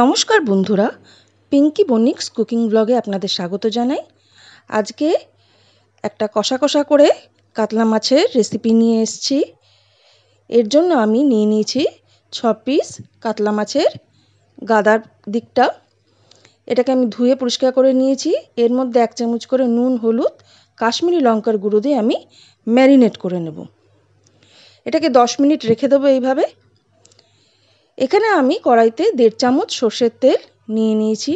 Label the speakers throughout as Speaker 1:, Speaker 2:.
Speaker 1: নমস্কার বন্ধুরা পিঙ্কি বনিক্স কুকিং ব্লগে আপনাদের স্বাগত জানাই আজকে একটা কষা কষা করে কাতলা মাছের রেসিপি নিয়ে এসছি এর জন্য আমি নিয়ে নিয়েছি ছ পিস কাতলা মাছের গাদার দিকটা এটাকে আমি ধুয়ে পরিষ্কার করে নিয়েছি এর মধ্যে এক চামচ করে নুন হলুদ কাশ্মীরি লঙ্কার গুঁড়ো দিয়ে আমি ম্যারিনেট করে নেব এটাকে দশ মিনিট রেখে দেবো এইভাবে এখানে আমি কড়াইতে দেড় চামচ সর্ষের তেল নিয়ে নিয়েছি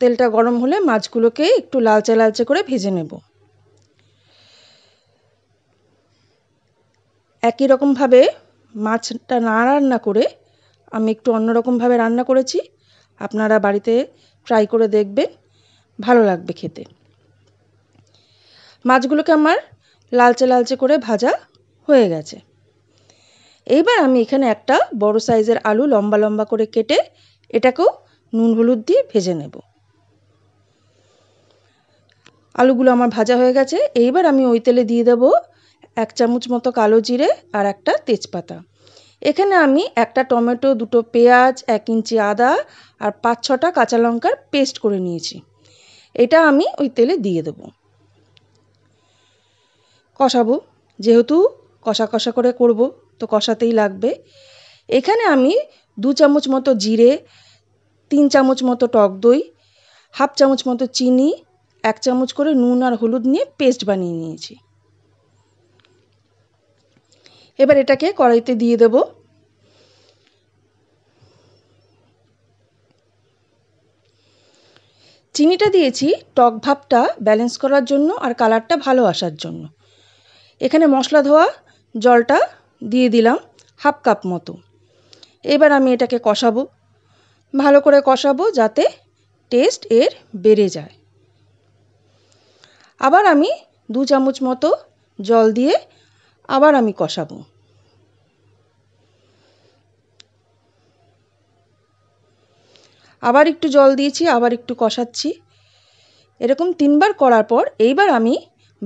Speaker 1: তেলটা গরম হলে মাছগুলোকে একটু লালচে লালচে করে ভেজে নেব একই রকমভাবে মাছটা না রান্না করে আমি একটু অন্যরকমভাবে রান্না করেছি আপনারা বাড়িতে ট্রাই করে দেখবেন ভালো লাগবে খেতে মাছগুলোকে আমার লালচে লালচে করে ভাজা হয়ে গেছে এইবার আমি এখানে একটা বড় সাইজের আলু লম্বা লম্বা করে কেটে এটাকেও নুন হলুদ দিয়ে ভেজে নেব আলুগুলো আমার ভাজা হয়ে গেছে এইবার আমি ওই তেলে দিয়ে দেব এক চামচ মতো কালো জিরে আর একটা তেজপাতা এখানে আমি একটা টমেটো দুটো পেঁয়াজ এক ইঞ্চি আদা আর পাঁচ ছটা কাঁচা লঙ্কার পেস্ট করে নিয়েছি এটা আমি ওই তেলে দিয়ে দেব কষাবো যেহেতু কষা কষা করে করব তো কষাতেই লাগবে এখানে আমি দু চামচ মতো জিরে তিন চামচ মতো টক দই হাফ চামচ মতো চিনি এক চামচ করে নুন আর হলুদ নিয়ে পেস্ট বানিয়ে নিয়েছি এবার এটাকে কড়াইতে দিয়ে দেব চিনিটা দিয়েছি টক ভাবটা ব্যালেন্স করার জন্য আর কালারটা ভালো আসার জন্য এখানে মশলা ধোয়া জলটা দিয়ে দিলাম হাফ কাপ মতো এবার আমি এটাকে কষাবো ভালো করে কষাবো যাতে টেস্ট এর বেড়ে যায় আবার আমি দু চামচ মতো জল দিয়ে আবার আমি কষাবো আবার একটু জল দিয়েছি আবার একটু কষাচ্ছি এরকম তিনবার করার পর এইবার আমি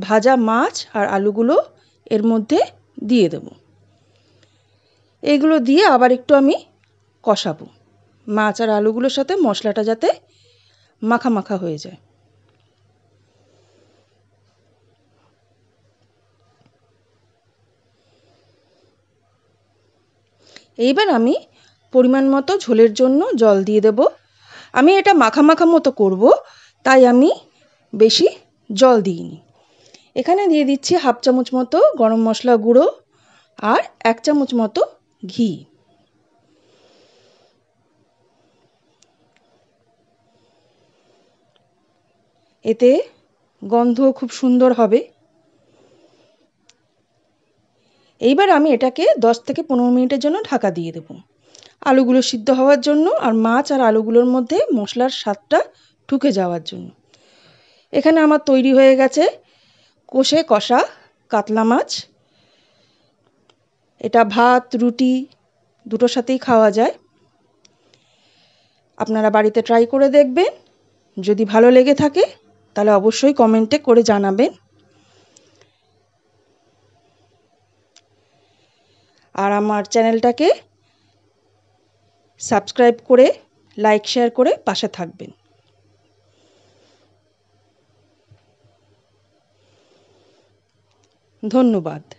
Speaker 1: ভাজা মাছ আর আলুগুলো এর মধ্যে দিয়ে দেব এগুলো দিয়ে আবার একটু আমি কষাবো মাছ আর আলুগুলোর সাথে মশলাটা যাতে মাখা মাখা হয়ে যায় এইবার আমি পরিমাণ মতো ঝোলের জন্য জল দিয়ে দেব আমি এটা মাখা মাখা মতো করব তাই আমি বেশি জল দিইনি এখানে দিয়ে দিচ্ছি হাফ চামচ মতো গরম মশলা গুঁড়ো আর এক চামচ মতো ঘি এতে গন্ধ খুব সুন্দর হবে এইবার আমি এটাকে দশ থেকে পনেরো মিনিটের জন্য ঢাকা দিয়ে দেব আলুগুলো সিদ্ধ হওয়ার জন্য আর মাছ আর আলুগুলোর মধ্যে মশলার স্বাদটা ঢুকে যাওয়ার জন্য এখানে আমার তৈরি হয়ে গেছে কষে কষা কাতলা মাছ এটা ভাত রুটি দুটোর সাথেই খাওয়া যায় আপনারা বাড়িতে ট্রাই করে দেখবেন যদি ভালো লেগে থাকে তাহলে অবশ্যই কমেন্টে করে জানাবেন আর আমার চ্যানেলটাকে সাবস্ক্রাইব করে লাইক শেয়ার করে পাশে থাকবেন ধন্যবাদ